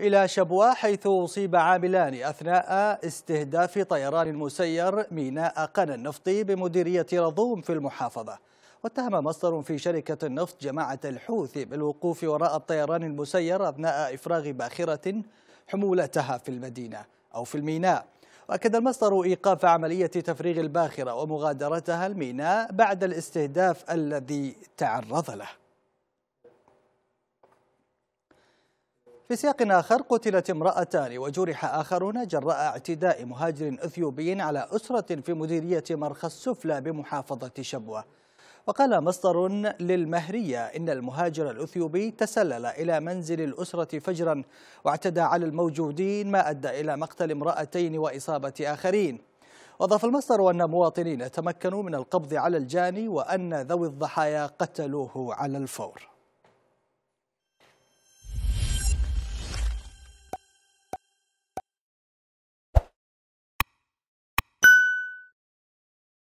إلى شبوة حيث أصيب عاملان أثناء استهداف طيران مسير ميناء قنا النفطي بمديرية رضوم في المحافظة واتهم مصدر في شركة النفط جماعة الحوثي بالوقوف وراء الطيران المسير أثناء إفراغ باخرة حمولتها في المدينة أو في الميناء وأكد المصدر إيقاف عملية تفريغ الباخرة ومغادرتها الميناء بعد الاستهداف الذي تعرض له في سياق آخر قتلت امرأتان وجرح آخرون جراء اعتداء مهاجر أثيوبي على أسرة في مديرية مرخى السفلى بمحافظة شبوة وقال مصدر للمهرية إن المهاجر الأثيوبي تسلل إلى منزل الأسرة فجرا واعتدى على الموجودين ما أدى إلى مقتل امرأتين وإصابة آخرين وأضاف المصدر أن مواطنين تمكنوا من القبض على الجاني وأن ذوي الضحايا قتلوه على الفور